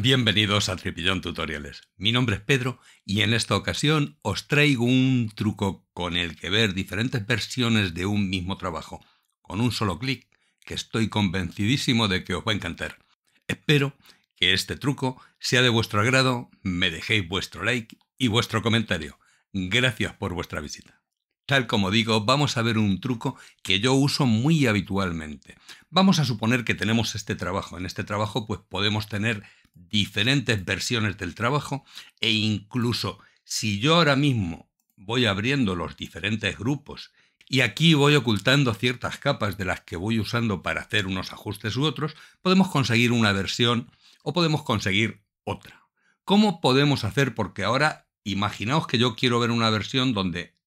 Bienvenidos a Tripillón Tutoriales. Mi nombre es Pedro y en esta ocasión os traigo un truco con el que ver diferentes versiones de un mismo trabajo, con un solo clic, que estoy convencidísimo de que os va a encantar. Espero que este truco sea de vuestro agrado, me dejéis vuestro like y vuestro comentario. Gracias por vuestra visita. Tal como digo, vamos a ver un truco que yo uso muy habitualmente. Vamos a suponer que tenemos este trabajo. En este trabajo pues podemos tener diferentes versiones del trabajo e incluso si yo ahora mismo voy abriendo los diferentes grupos y aquí voy ocultando ciertas capas de las que voy usando para hacer unos ajustes u otros, podemos conseguir una versión o podemos conseguir otra. ¿Cómo podemos hacer? Porque ahora imaginaos que yo quiero ver una versión donde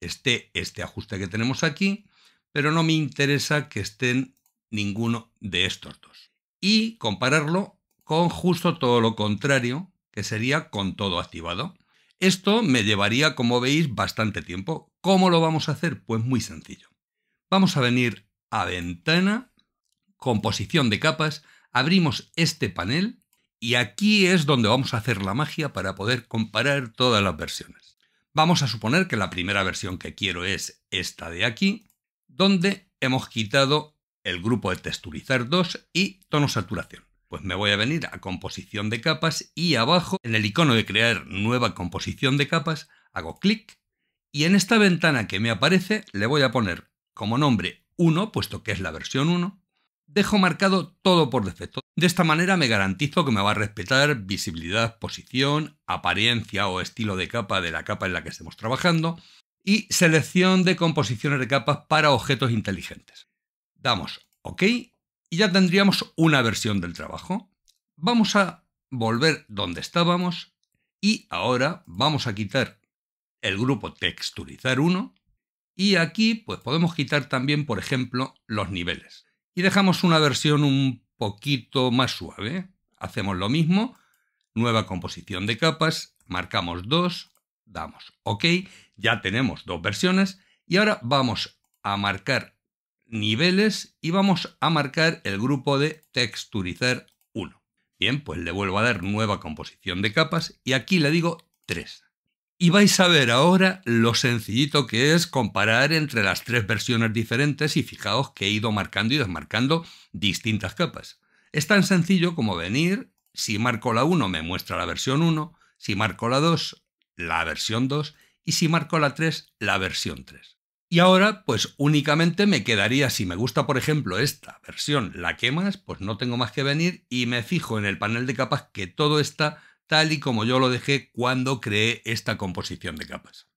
esté este ajuste que tenemos aquí, pero no me interesa que estén ninguno de estos dos. Y compararlo con justo todo lo contrario, que sería con todo activado. Esto me llevaría, como veis, bastante tiempo. ¿Cómo lo vamos a hacer? Pues muy sencillo. Vamos a venir a ventana, composición de capas, abrimos este panel y aquí es donde vamos a hacer la magia para poder comparar todas las versiones. Vamos a suponer que la primera versión que quiero es esta de aquí, donde hemos quitado el grupo de texturizar 2 y tono saturación. Pues me voy a venir a composición de capas y abajo en el icono de crear nueva composición de capas hago clic y en esta ventana que me aparece le voy a poner como nombre 1, puesto que es la versión 1, dejo marcado todo por defecto. De esta manera me garantizo que me va a respetar visibilidad, posición, apariencia o estilo de capa de la capa en la que estemos trabajando y selección de composiciones de capas para objetos inteligentes. Damos OK y ya tendríamos una versión del trabajo. Vamos a volver donde estábamos y ahora vamos a quitar el grupo texturizar 1 y aquí pues podemos quitar también por ejemplo los niveles y dejamos una versión un poquito más suave. Hacemos lo mismo, nueva composición de capas, marcamos dos, damos OK, ya tenemos dos versiones y ahora vamos a marcar niveles y vamos a marcar el grupo de texturizar 1. Bien, pues le vuelvo a dar nueva composición de capas y aquí le digo 3. Y vais a ver ahora lo sencillito que es comparar entre las tres versiones diferentes y fijaos que he ido marcando y desmarcando distintas capas. Es tan sencillo como venir, si marco la 1 me muestra la versión 1, si marco la 2 la versión 2 y si marco la 3 la versión 3. Y ahora pues únicamente me quedaría, si me gusta por ejemplo esta versión, la que más, pues no tengo más que venir y me fijo en el panel de capas que todo está tal y como yo lo dejé cuando creé esta composición de capas.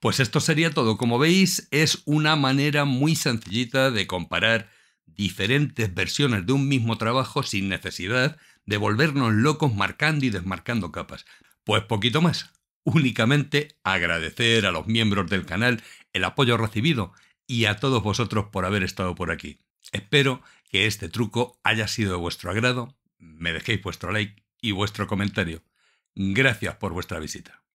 Pues esto sería todo. Como veis, es una manera muy sencillita de comparar diferentes versiones de un mismo trabajo sin necesidad de volvernos locos marcando y desmarcando capas. Pues poquito más. Únicamente agradecer a los miembros del canal el apoyo recibido y a todos vosotros por haber estado por aquí. Espero que este truco haya sido de vuestro agrado. Me dejéis vuestro like y vuestro comentario. Gracias por vuestra visita.